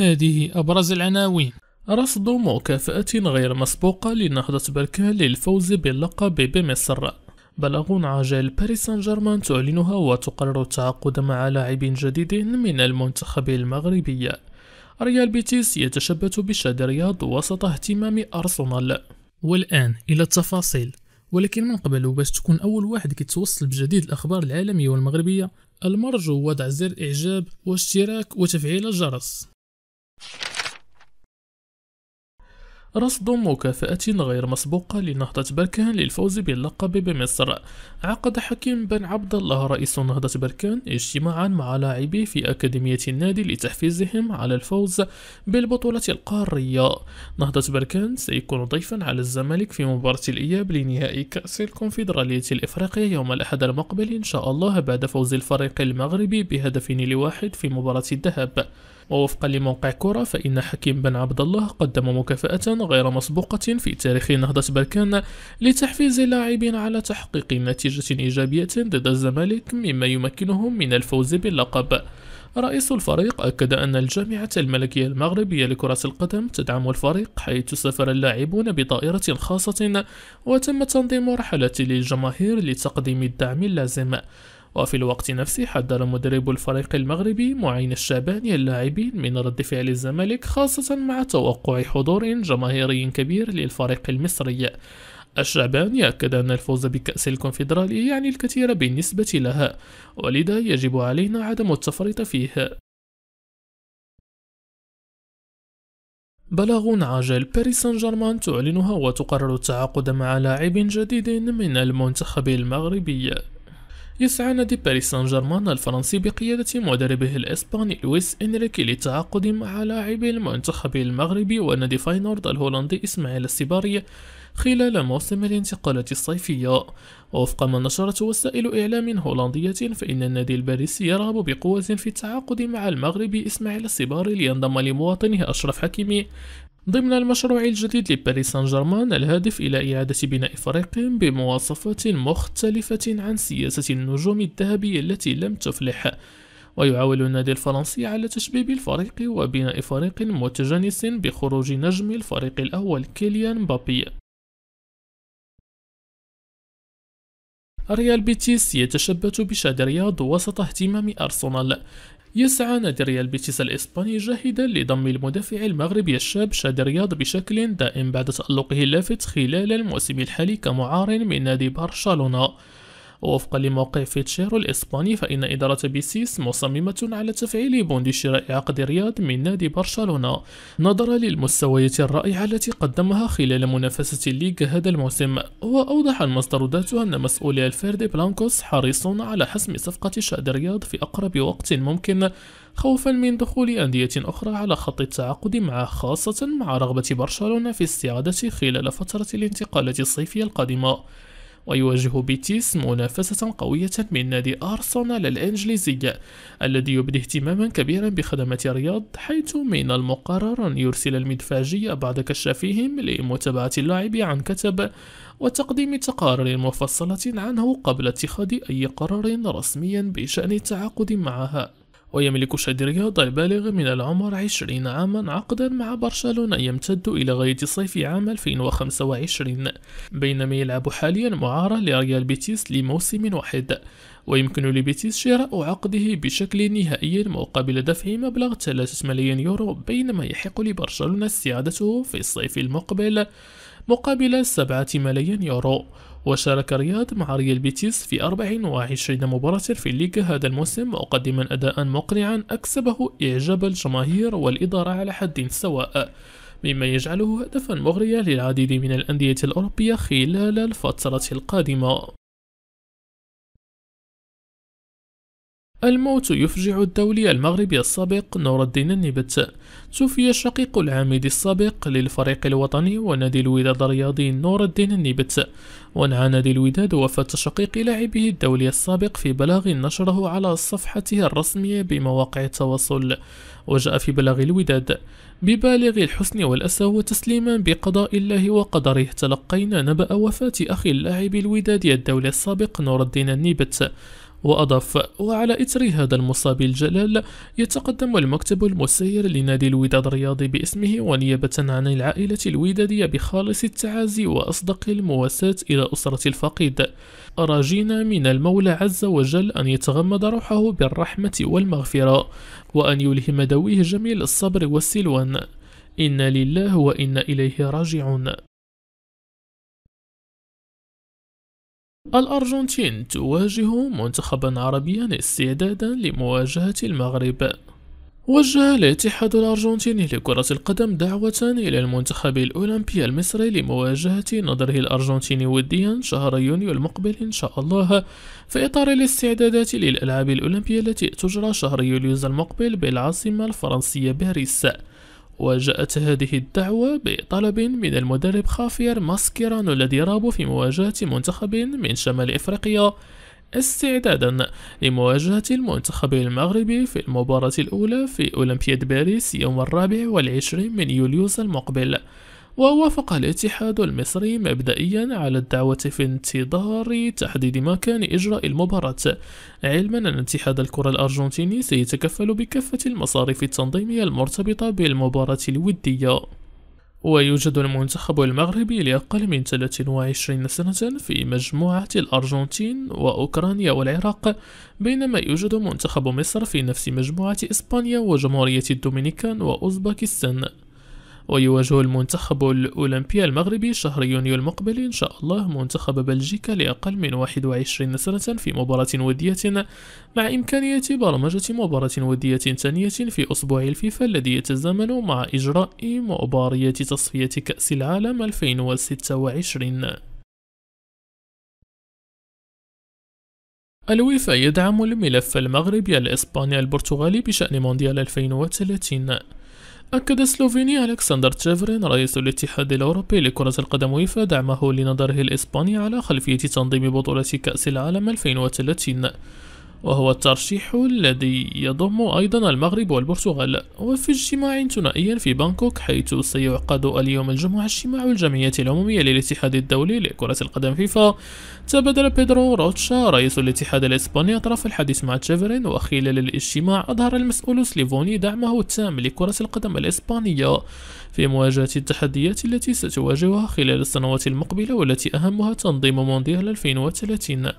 هذه أبرز العناوين رصد مكافأة غير مسبوقة لنهضة بركان للفوز باللقب بمصر بلغون عجل باريس سان جيرمان تعلنها وتقرر التعاقد مع لاعب جديد من المنتخب المغربي ريال بيتيس يتشبث بشاد رياض وسط اهتمام أرسنال والآن إلى التفاصيل ولكن من قبل باش تكون أول واحد كيتوصل بجديد الأخبار العالمية والمغربية المرجو وضع زر إعجاب واشتراك وتفعيل الجرس رصد مكافأة غير مسبوقة لنهضة بركان للفوز باللقب بمصر عقد حكيم بن عبد الله رئيس نهضة بركان اجتماعا مع لاعبي في أكاديمية النادي لتحفيزهم على الفوز بالبطولة القارية نهضة بركان سيكون ضيفا على الزمالك في مباراة الإياب لنهائي كأس الكونفدرالية الإفريقية يوم الأحد المقبل إن شاء الله بعد فوز الفريق المغربي بهدف لواحد في مباراة الذهب. ووفقا لموقع كورة فإن حكيم بن عبد الله قدم مكافأة غير مسبوقة في تاريخ نهضة بركان لتحفيز اللاعبين على تحقيق نتيجة إيجابية ضد الزمالك مما يمكنهم من الفوز باللقب رئيس الفريق أكد أن الجامعة الملكية المغربية لكرة القدم تدعم الفريق حيث سافر اللاعبون بطائرة خاصة وتم تنظيم رحلة للجماهير لتقديم الدعم اللازم وفي الوقت نفسه حذر مدرب الفريق المغربي معين الشاباني اللاعبين من رد فعل الزمالك خاصة مع توقع حضور جماهيري كبير للفريق المصري الشعبان أكد أن الفوز بكأس الكونفدرالية يعني الكثير بالنسبة لها ولذا يجب علينا عدم التفريط فيه بلاغ عاجل باريس سان جيرمان تعلنها وتقرر التعاقد مع لاعب جديد من المنتخب المغربي يسعى نادي باريس سان جيرمان الفرنسي بقيادة مدربه الإسباني لويس إنريكي للتعاقد مع لاعب المنتخب المغربي ونادي فاينورد الهولندي إسماعيل السيباري خلال موسم الانتقالات الصيفية ووفق ما نشرته وسائل إعلام هولندية فإن النادي الباريسي يرغب بقوة في التعاقد مع المغربي إسماعيل السيباري لينضم لمواطنه أشرف حكيمي ضمن المشروع الجديد لباريس سان جيرمان الهادف إلى إعادة بناء فريق بمواصفات مختلفة عن سياسة النجوم الذهبية التي لم تفلح ويعول النادي الفرنسي على تشبيب الفريق وبناء فريق متجانس بخروج نجم الفريق الأول كيليان بابي ريال بيتيس يتشبث بشادي رياض وسط اهتمام أرسنال يسعى نادي ريال بيتيس الإسباني جاهدا لضم المدافع المغربي الشاب شاد رياض بشكل دائم بعد تألقه اللافت خلال الموسم الحالي كمعار من نادي برشلونة ووفقا لموقع فيتشير الإسباني فإن إدارة بيسيس مصممة على تفعيل بوند شراء عقد رياض من نادي برشلونة نظرا للمستويات الرائعة التي قدمها خلال منافسة الليغ هذا الموسم وأوضح المصدر ذاته أن مسؤولي الفيردي بلانكوس حريصون على حسم صفقة شأن رياض في أقرب وقت ممكن خوفا من دخول أندية أخرى على خط التعاقد معه خاصة مع رغبة برشلونة في استعادته خلال فترة الانتقالات الصيفية القادمة ويواجه بيتيس منافسة قوية من نادي أرسنال الإنجليزي الذي يبدي اهتماما كبيرا بخدمة الرياض حيث من المقرر أن يرسل المدفاجية بعد كشافهم لمتابعة اللاعب عن كتب وتقديم تقارير مفصلة عنه قبل اتخاذ أي قرار رسمي بشأن التعاقد معها ويملك شادرية بالغ من العمر 20 عاما عقدا مع برشلونة يمتد إلى غاية صيف عام 2025 بينما يلعب حاليا معارة لريال بيتيس لموسم واحد ويمكن لبيتيس شراء عقده بشكل نهائي مقابل دفع مبلغ 3 ملايين يورو بينما يحق لبرشلونة استعادته في الصيف المقبل مقابل 7 ملايين يورو وشارك رياض مع ريال بيتيس في 24 مباراة في الليغا هذا الموسم مقدما أداء مقنعا أكسبه إعجاب الجماهير والإدارة على حد سواء مما يجعله هدفا مغريا للعديد من الأندية الأوروبية خلال الفترة القادمة الموت يفجع الدولي المغربي السابق نور الدين النبت توفي الشقيق العميد السابق للفريق الوطني ونادي الوداد الرياضي نور الدين النبت ونعى نادي الوداد وفاة شقيق لاعبه الدولي السابق في بلاغ نشره على صفحته الرسمية بمواقع التواصل وجاء في بلاغ الوداد ببالغ الحسن والأسى وتسليما بقضاء الله وقدره تلقينا نبأ وفاة أخي اللاعب الودادي الدولي السابق نور الدين النبت وأضاف وعلى إثر هذا المصاب الجلال يتقدم المكتب المسير لنادي الوداد الرياضي باسمه ونيابة عن العائلة الودادية بخالص التعازي وأصدق المواساة إلى أسرة الفقيد أراجينا من المولى عز وجل أن يتغمد روحه بالرحمة والمغفرة وأن يلهم دويه جميل الصبر والسلوان إنا لله وإنا إليه راجعون الأرجنتين تواجه منتخبا عربيا استعدادا لمواجهة المغرب وجه الاتحاد الأرجنتيني لكرة القدم دعوة إلى المنتخب الأولمبي المصري لمواجهة نظره الأرجنتيني وديا شهر يونيو المقبل إن شاء الله في إطار الاستعدادات للألعاب الأولمبية التي تجرى شهر يوليوز المقبل بالعاصمة الفرنسية باريس وجاءت هذه الدعوة بطلب من المدرب خافير ماسكيرانو الذي راب في مواجهة منتخب من شمال إفريقيا استعدادا لمواجهة المنتخب المغربي في المباراة الأولى في أولمبياد باريس يوم الرابع والعشرين من يوليوز المقبل ووافق الاتحاد المصري مبدئيا على الدعوة في انتظار تحديد مكان إجراء المباراة علما أن اتحاد الكرة الأرجنتيني سيتكفل بكافة المصاريف التنظيمية المرتبطة بالمباراة الودية ويوجد المنتخب المغربي لأقل من 23 سنة في مجموعة الأرجنتين وأوكرانيا والعراق بينما يوجد منتخب مصر في نفس مجموعة إسبانيا وجمهورية الدومينيكان وأوزباكستان ويواجه المنتخب الأولمبي المغربي شهر يونيو المقبل إن شاء الله منتخب بلجيكا لأقل من 21 سنة في مباراة ودية مع إمكانية برمجة مباراة ودية ثانية في أسبوع الفيفا الذي يتزامن مع إجراء مباراة تصفية كأس العالم 2026 الويفا يدعم الملف المغربي الإسباني البرتغالي بشأن مونديال 2030 أكد السلوفيني ألكسندر تشيفرين رئيس الاتحاد الأوروبي لكرة القدم ويفا دعمه لنظره الإسباني على خلفية تنظيم بطولة كأس العالم 2030 وهو الترشيح الذي يضم أيضا المغرب والبرتغال وفي اجتماع ثنائي في بانكوك حيث سيعقد اليوم الجمعة اجتماع الجمعية العمومية للاتحاد الدولي لكرة القدم فيفا تبادل بيدرو روتشا رئيس الاتحاد الإسباني أطراف الحديث مع تشيفرين وخلال الاجتماع أظهر المسؤول سليفوني دعمه التام لكرة القدم الإسبانية في مواجهة التحديات التي ستواجهها خلال السنوات المقبلة والتي أهمها تنظيم مونديال 2030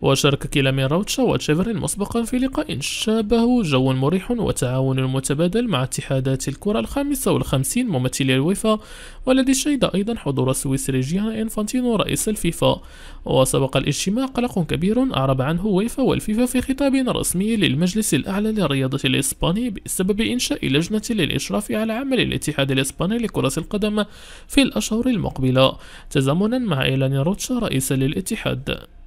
وشارك كيلامي راوتشا وتشيفرين مسبقا في لقاء شابه جو مريح وتعاون متبادل مع اتحادات الكرة الخامسة والخمسين ممثلي الويفا والذي شهد أيضا حضور السويسري جيان إنفانتينو رئيس الفيفا وسبق الاجتماع قلق كبير أعرب عنه ويفا والفيفا في خطاب رسمي للمجلس الأعلى للرياضة الإسباني بسبب إنشاء لجنة للإشراف على عمل الاتحاد الإسباني لكرة القدم في الأشهر المقبلة تزامنا مع إعلان روتشا رئيسا للاتحاد